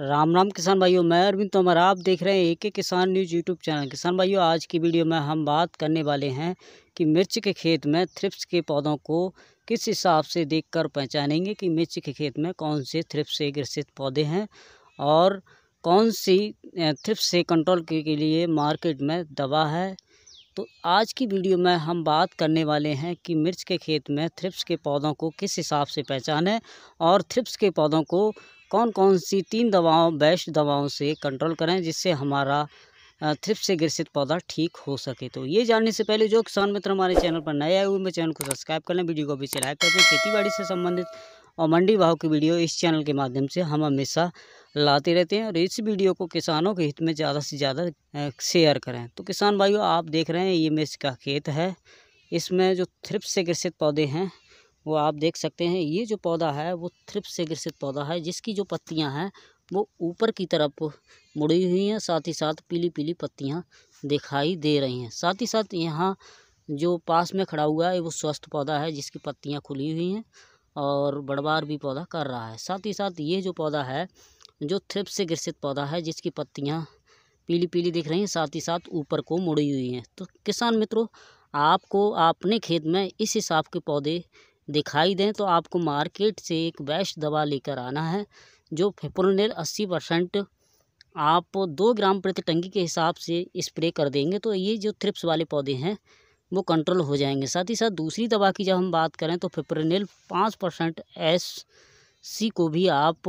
राम राम किसान भाइयों मैं अरविंद तोमर आप देख रहे हैं एक एक किसान न्यूज़ यूट्यूब चैनल किसान भाइयों आज की वीडियो में हम बात करने वाले हैं कि मिर्च के खेत में थ्रिप्स के पौधों को किस हिसाब से देखकर पहचानेंगे कि मिर्च के खेत में कौन से थ्रिप्स से ग्रसित पौधे हैं और कौन सी थ्रिप्स से कंट्रोल के, के लिए मार्केट में दवा है तो आज की वीडियो में हम बात करने वाले हैं कि मिर्च के खेत में थ्रिप्स के पौधों को किस हिसाब से पहचानें और थ्रिप्स के पौधों को कौन कौन सी तीन दवाओं बेस्ट दवाओं से कंट्रोल करें जिससे हमारा थ्रिप से ग्रसित पौधा ठीक हो सके तो ये जानने से पहले जो किसान मित्र हमारे चैनल पर नए आए हुए मेरे चैनल को सब्सक्राइब कर लें वीडियो को भी लाइक कर दें खेती बाड़ी से संबंधित और मंडी भाव की वीडियो इस चैनल के माध्यम से हम हमेशा लाते रहते हैं और इस वीडियो को किसानों के हित में ज़्यादा से ज़्यादा शेयर करें तो किसान भाइयों आप देख रहे हैं ये मिर्च का खेत है इसमें जो थ्रिप से ग्रसित पौधे हैं वो आप देख सकते हैं ये जो पौधा है वो थ्रिप से ग्रसित पौधा है जिसकी जो पत्तियां हैं वो ऊपर की तरफ मुड़ी हुई हैं साथ ही साथ पीली पीली पत्तियां दिखाई दे रही हैं साथ ही साथ यहाँ जो पास में खड़ा हुआ है वो स्वस्थ पौधा है जिसकी पत्तियाँ खुली हुई हैं और बड़बार भी पौधा कर रहा है साथ ही साथ ये जो पौधा है जो थ्रिप से ग्रसित पौधा है जिसकी पत्तियाँ पीली पीली दिख रही हैं साथ ही साथ ऊपर को मुड़ी हुई हैं तो किसान मित्रों आपको अपने खेत में इस हिसाब के पौधे दिखाई दें तो आपको मार्केट से एक बेस्ट दवा लेकर आना है जो फेपोनिल अस्सी परसेंट आप दो ग्राम प्रति टंकी के हिसाब से स्प्रे कर देंगे तो ये जो थ्रिप्स वाले पौधे हैं वो कंट्रोल हो जाएंगे साथ ही साथ दूसरी दवा की जब हम बात करें तो फेपोनिल पाँच परसेंट एस सी को भी आप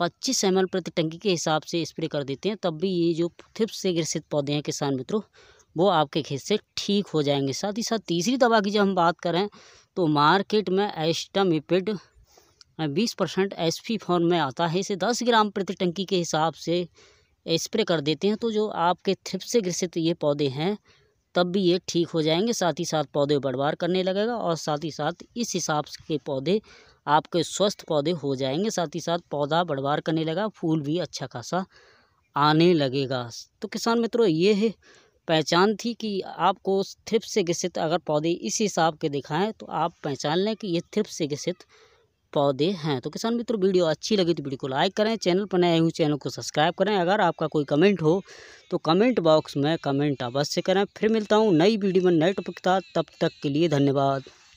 पच्चीस एम प्रति टंकी के हिसाब से स्प्रे कर देते हैं तब भी ये जो थ्रिप्स से ग्रसित पौधे हैं किसान मित्रों वो आपके खेत से ठीक हो जाएंगे साथ ही साथ तीसरी दवा की जब हम बात करें तो मार्केट में एस्टमिपिड बीस परसेंट एस पी फॉर्म में आता है इसे दस ग्राम प्रति टंकी के हिसाब से स्प्रे कर देते हैं तो जो आपके थ्रिप से ग्रसित ये पौधे हैं तब भी ये ठीक हो जाएंगे साथ ही साथ पौधे बढ़वार करने लगेगा और साथ ही साथ इस हिसाब के पौधे आपके स्वस्थ पौधे हो जाएंगे साथ ही साथ पौधा बढ़वार करने लगा फूल भी अच्छा खासा आने लगेगा तो किसान मित्रों ये है पहचान थी कि आपको थ्रिप से ग्रसित अगर पौधे इस हिसाब के दिखाएं तो आप पहचान लें कि ये थ्रिप से ग्रसित पौधे हैं तो किसान मित्रों वीडियो अच्छी लगी तो वीडियो को लाइक करें चैनल पर नए हुए चैनल को सब्सक्राइब करें अगर आपका कोई कमेंट हो तो कमेंट बॉक्स में कमेंट अवश्य करें फिर मिलता हूँ नई वीडियो में नए टॉपिक तब तक के लिए धन्यवाद